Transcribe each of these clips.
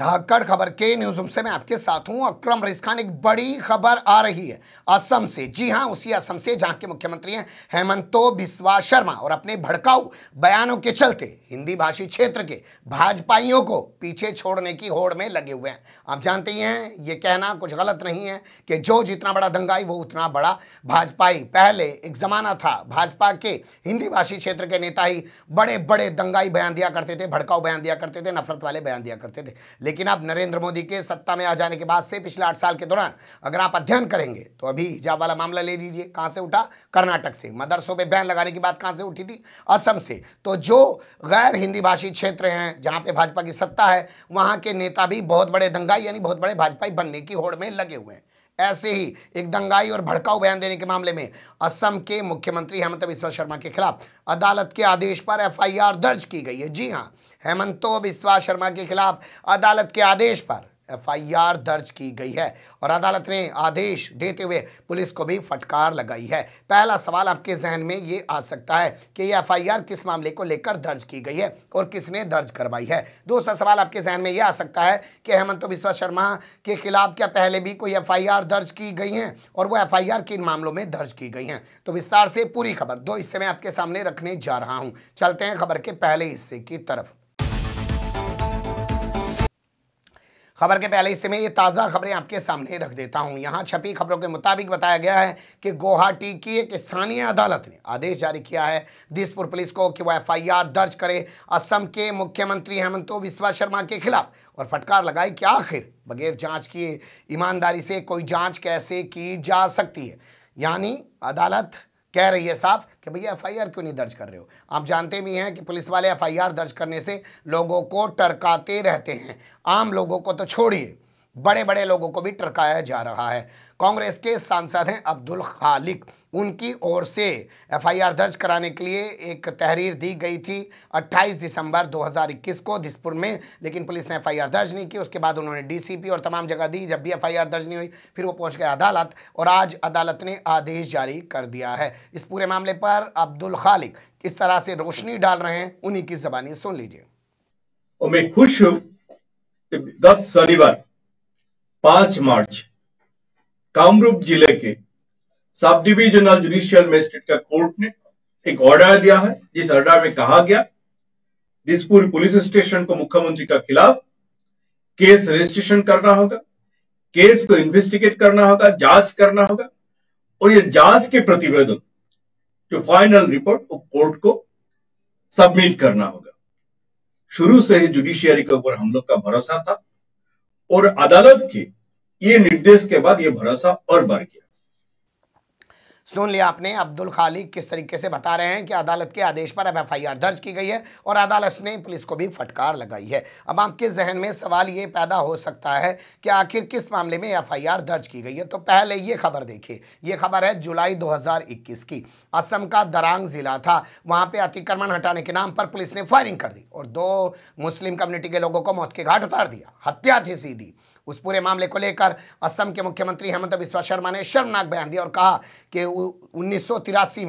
धाकड़ खबर के news room से मैं आपके साथ हूं अक्रम रईस खान एक बड़ी खबर आ रही है असम से जी हां उसी असम से जहां के मुख्यमंत्री हैं हेमंतो बिस्वा शर्मा और अपने भड़काऊ बयानों के चलते हिंदी भाषी क्षेत्र के भाजपाइयों को पीछे छोड़ने की होड़ में लगे हुए हैं आप जानते ही हैं ये कहना कुछ गलत नहीं है कि जो जितना बड़ा दंगाई वो उतना बड़ा भाजपाई पहले एक ज़माना था भाजपा के हिंदी भाषी क्षेत्र के नेता ही बड़े बड़े दंगाई बयान दिया करते थे भड़काऊ बयान दिया करते थे नफरत वाले बयान दिया करते थे लेकिन अब नरेंद्र मोदी के सत्ता में आ जाने के बाद से पिछले आठ साल के दौरान अगर आप अध्ययन करेंगे तो अभी हिजाब वाला मामला ले लीजिए कहाँ से उठा कर्नाटक से मदरसों पर बैन लगाने की बात कहाँ से उठी थी असम से तो जो गैर हिंदी भाषी क्षेत्र हैं जहाँ पर भाजपा की सत्ता है वहाँ के नेता भी बहुत बड़े दंगाई यानी बहुत बड़े भाजपाई बनने की होड़ में लगे हुए हैं ऐसे ही एक दंगाई और भड़काऊ बयान देने के मामले में असम के मुख्यमंत्री हेमंत बिस्वा शर्मा के खिलाफ अदालत के आदेश पर एफआईआर दर्ज की गई है जी हाँ हेमंतो बिस्वा शर्मा के खिलाफ अदालत के आदेश पर एफआईआर दर्ज की गई है और अदालत ने आदेश देते हुए पुलिस को भी फटकार लगाई है पहला सवाल आपके जहन में ये आ सकता है कि ये एफआईआर किस मामले को लेकर दर्ज की गई है और किसने दर्ज करवाई है दूसरा सवाल आपके जहन में ये आ सकता है कि हेमंत बिश्वा शर्मा के खिलाफ क्या पहले भी कोई एफ दर्ज की गई है और वो एफ किन मामलों में दर्ज की गई है तो विस्तार से पूरी खबर दो हिस्से में आपके सामने रखने जा रहा हूँ चलते हैं खबर के पहले हिस्से की तरफ खबर के पहले हिस्से में ये ताज़ा खबरें आपके सामने रख देता हूँ यहाँ छपी खबरों के मुताबिक बताया गया है कि गुवाहाटी की एक स्थानीय अदालत ने आदेश जारी किया है दिसपुर पुलिस को कि वह एफ दर्ज करे असम के मुख्यमंत्री हेमंतो बिस्वा शर्मा के खिलाफ और फटकार लगाई कि आखिर बगैर जाँच किए ईमानदारी से कोई जाँच कैसे की जा सकती है यानी अदालत कह रही है साफ कि भैया एफआईआर क्यों नहीं दर्ज कर रहे हो आप जानते भी हैं कि पुलिस वाले एफआईआर दर्ज करने से लोगों को टरकाते रहते हैं आम लोगों को तो छोड़िए बड़े बड़े लोगों को भी टरकाया जा रहा है कांग्रेस के सांसद हैं अब्दुल खालिक उनकी ओर से एफआईआर दर्ज कराने के लिए एक तहरीर दी गई थी 28 दिसंबर 2021 को दिसपुर में लेकिन पुलिस ने एफआईआर दर्ज नहीं की उसके बाद उन्होंने डीसीपी और तमाम जगह दी जब भी एफआईआर दर्ज नहीं हुई फिर वो पहुंच गए अदालत और आज अदालत ने आदेश जारी कर दिया है इस पूरे मामले पर अब्दुल खालिक किस तरह से रोशनी डाल रहे हैं उन्हीं की जबानी सुन लीजिए और मैं खुश हूं गत शनिवार पांच मार्च कामरूप जिले के सब डिविजनल जुडिशियल मजिस्ट्रेट का कोर्ट ने एक ऑर्डर दिया है जिस ऑर्डर में कहा गया दिसपुर पुलिस स्टेशन को मुख्यमंत्री का खिलाफ केस रजिस्ट्रेशन करना होगा केस को इन्वेस्टिगेट करना होगा जांच करना होगा और ये जांच के प्रतिवेदन जो फाइनल रिपोर्ट वो कोर्ट को सबमिट करना होगा शुरू से ही जुडिशियरी के ऊपर हम लोग का भरोसा था और अदालत के ये निर्देश के बाद ये भरोसा और बढ़ गया सुन लिया आपने अब्दुल खालिक किस तरीके से बता रहे हैं कि अदालत के आदेश पर अब एफ दर्ज की गई है और अदालत ने पुलिस को भी फटकार लगाई है अब आपके जहन में सवाल ये पैदा हो सकता है कि आखिर किस मामले में एफ दर्ज की गई है तो पहले ये खबर देखिए ये खबर है जुलाई 2021 की असम का दरांग ज़िला था वहाँ पर अतिक्रमण हटाने के नाम पर पुलिस ने फायरिंग कर दी और दो मुस्लिम कम्युनिटी के लोगों को मौत के घाट उतार दिया हत्या थी सीधी उस पूरे मामले को लेकर असम के मुख्यमंत्री हेमंत बिस्वा शर्मा ने शर्मनाक बयान दिया और कहा कि उन्नीस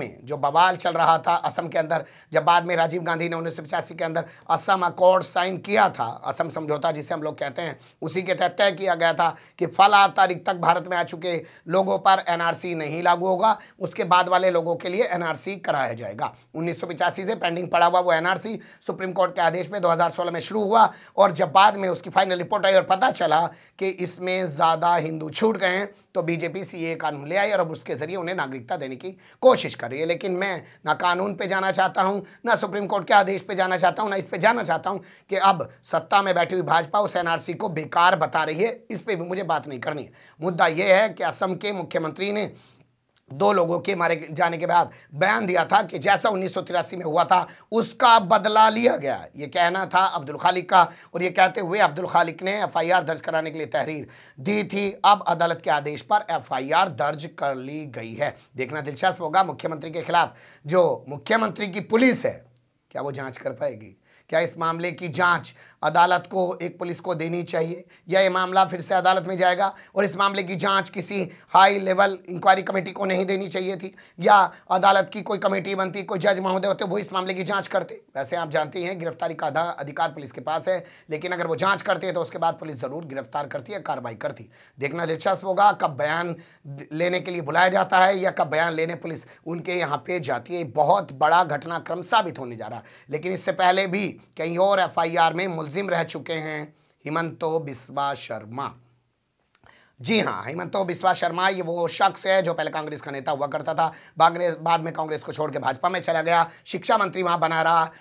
में जो बवाल चल रहा था असम के अंदर जब बाद में राजीव गांधी ने उन्नीस के अंदर असम अकॉर्ड साइन किया था असम समझौता जिसे हम लोग कहते हैं उसी के तहत तय किया गया था कि फला तारीख तक भारत में आ चुके लोगों पर एनआरसी नहीं लागू होगा उसके बाद वाले लोगों के लिए एनआरसी कराया जाएगा उन्नीस से पेंडिंग पड़ा हुआ वो एनआरसी सुप्रीम कोर्ट के आदेश में दो में शुरू हुआ और जब बाद में उसकी फाइनल रिपोर्ट आई और पता चला कि इसमें ज़्यादा हिंदू छूट गए हैं तो बीजेपी सी ए कानून ले आई और अब उसके ज़रिए उन्हें नागरिकता देने की कोशिश कर रही है लेकिन मैं ना कानून पे जाना चाहता हूँ ना सुप्रीम कोर्ट के आदेश पे जाना चाहता हूँ ना इस पे जाना चाहता हूँ कि अब सत्ता में बैठी हुई भाजपा उस एनआरसी को बेकार बता रही है इस पर भी मुझे बात नहीं करनी है मुद्दा यह है कि असम के मुख्यमंत्री ने दो लोगों के मारे जाने के बाद बयान दिया था कि जैसा उन्नीस में हुआ था उसका बदला लिया गया ये कहना था अब्दुल खालिक का और ये कहते हुए अब्दुल खालिक ने एफआईआर दर्ज कराने के लिए तहरीर दी थी अब अदालत के आदेश पर एफआईआर दर्ज कर ली गई है देखना दिलचस्प होगा मुख्यमंत्री के खिलाफ जो मुख्यमंत्री की पुलिस है क्या वो जाँच कर पाएगी क्या इस मामले की जांच अदालत को एक पुलिस को देनी चाहिए या ये मामला फिर से अदालत में जाएगा और इस मामले की जांच किसी हाई लेवल इंक्वायरी कमेटी को नहीं देनी चाहिए थी या अदालत की कोई कमेटी बनती कोई जज महोदय होते वो इस मामले की जांच करते वैसे आप जानते हैं गिरफ्तारी का आधा अधिकार पुलिस के पास है लेकिन अगर वो जाँच करते हैं तो उसके बाद पुलिस ज़रूर गिरफ्तार करती है कार्रवाई करती देखना दिलचस्प होगा कब बयान लेने के लिए बुलाया जाता है या कब बयान लेने पुलिस उनके यहाँ पे जाती है बहुत बड़ा घटनाक्रम साबित होने जा रहा है लेकिन इससे पहले भी कई और एफआईआर में मुलजिम रह चुके हैं हिमंतो बिस्वा शर्मा जी हाँ हिमंतो बिस्वा शर्मा ये वो शख्स है जो पहले कांग्रेस का नेता हुआ करता था कांग्रेस बाद में कांग्रेस को छोड़ के भाजपा में चला गया शिक्षा मंत्री वहाँ बना रहा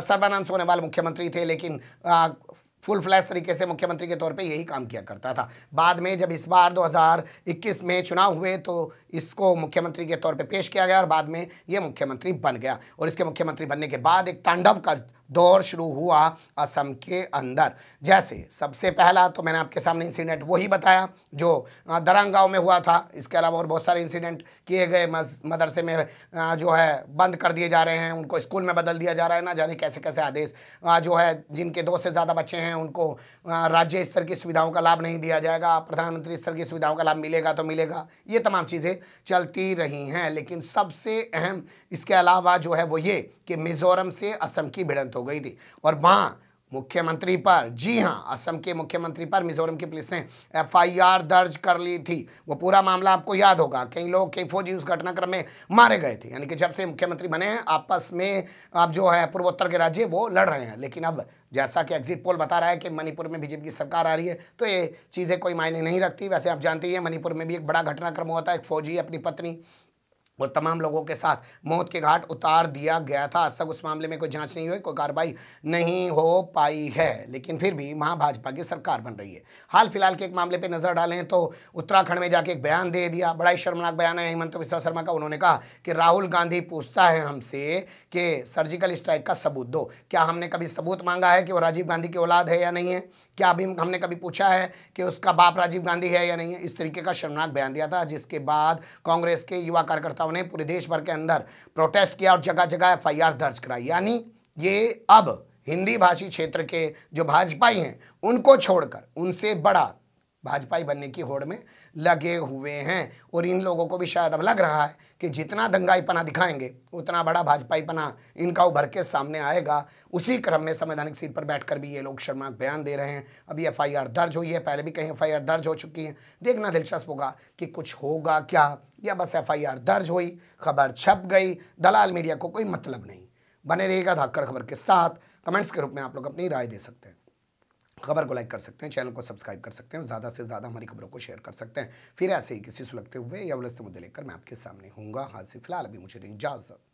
सर्बानंद सोनेवाल मुख्यमंत्री थे लेकिन आ, फुल फ्लैश तरीके से मुख्यमंत्री के तौर पे यही काम किया करता था बाद में जब इस बार 2021 में चुनाव हुए तो इसको मुख्यमंत्री के तौर पे पेश किया गया और बाद में ये मुख्यमंत्री बन गया और इसके मुख्यमंत्री बनने के बाद एक तांडव का दौर शुरू हुआ असम के अंदर जैसे सबसे पहला तो मैंने आपके सामने इंसिडेंट वही बताया जो दरंग गाँव में हुआ था इसके अलावा और बहुत सारे इंसिडेंट किए गए मदरसे में जो है बंद कर दिए जा रहे हैं उनको स्कूल में बदल दिया जा रहा है ना जाने कैसे कैसे आदेश जो है जिनके दो से ज़्यादा बच्चे हैं उनको राज्य स्तर की सुविधाओं का लाभ नहीं दिया जाएगा प्रधानमंत्री स्तर की सुविधाओं का लाभ मिलेगा तो मिलेगा ये तमाम चीज़ें चलती रही हैं लेकिन सबसे अहम इसके अलावा जो है वो ये कि मिज़ोरम से असम की भिड़ंत हो गई थी और वहाँ मुख्यमंत्री पर जी हाँ असम के मुख्यमंत्री पर मिजोरम की पुलिस ने एफआईआर दर्ज कर ली थी वो पूरा मामला आपको याद होगा कई लोग कई फौजी उस घटनाक्रम में मारे गए थे यानी कि जब से मुख्यमंत्री बने हैं आपस में आप जो है पूर्वोत्तर के राज्य वो लड़ रहे हैं लेकिन अब जैसा कि एग्जिट पोल बता रहा है कि मणिपुर में बीजेपी की सरकार आ रही है तो ये चीज़ें कोई मायने नहीं रखती वैसे आप जानते ही हैं मणिपुर में भी एक बड़ा घटनाक्रम हुआ था एक फौजी अपनी पत्नी वो तमाम लोगों के साथ मौत के घाट उतार दिया गया था आज तक उस मामले में कोई जांच नहीं हुई कोई कार्रवाई नहीं हो पाई है लेकिन फिर भी वहाँ भाजपा की सरकार बन रही है हाल फिलहाल के एक मामले पर नज़र डालें तो उत्तराखंड में जाके एक बयान दे दिया बड़ा ही शर्मनाक बयान है हेमंत बिस्वा शर्मा का उन्होंने कहा कि राहुल गांधी पूछता है हमसे के सर्जिकल स्ट्राइक का सबूत दो क्या हमने कभी सबूत मांगा है कि वो राजीव गांधी की औलाद है या नहीं है क्या अभी हमने कभी पूछा है कि उसका बाप राजीव गांधी है या नहीं है इस तरीके का शर्मनाक बयान दिया था जिसके बाद कांग्रेस के युवा कार्यकर्ताओं ने पूरे देश भर के अंदर प्रोटेस्ट किया और जगह जगह एफ दर्ज कराई यानी ये अब हिंदी भाषी क्षेत्र के जो भाजपाई हैं उनको छोड़कर उनसे बड़ा भाजपाई बनने की होड़ में लगे हुए हैं और इन लोगों को भी शायद अब लग रहा है कि जितना दंगाईपना दिखाएंगे उतना बड़ा भाजपाईपना इनका उभर के सामने आएगा उसी क्रम में संवैधानिक सीट पर बैठकर भी ये लोग शर्मा बयान दे रहे हैं अभी एफआईआर दर्ज हुई है पहले भी कहीं एफआईआर दर्ज हो चुकी है देखना दिलचस्प होगा कि कुछ होगा क्या या बस एफ दर्ज हुई खबर छप गई दलाल मीडिया को कोई मतलब नहीं बने रहेगा धाकड़ खबर के साथ कमेंट्स के रूप में आप लोग अपनी राय दे सकते हैं खबर को लाइक कर सकते हैं चैनल को सब्सक्राइब कर सकते हैं ज़्यादा से ज़्यादा हमारी खबरों को शेयर कर सकते हैं फिर ऐसे ही किसी सुलगते हुए या उलझते मुद्दे लेकर मैं आपके सामने हाँ से फिलहाल अभी मुझे इजाज़त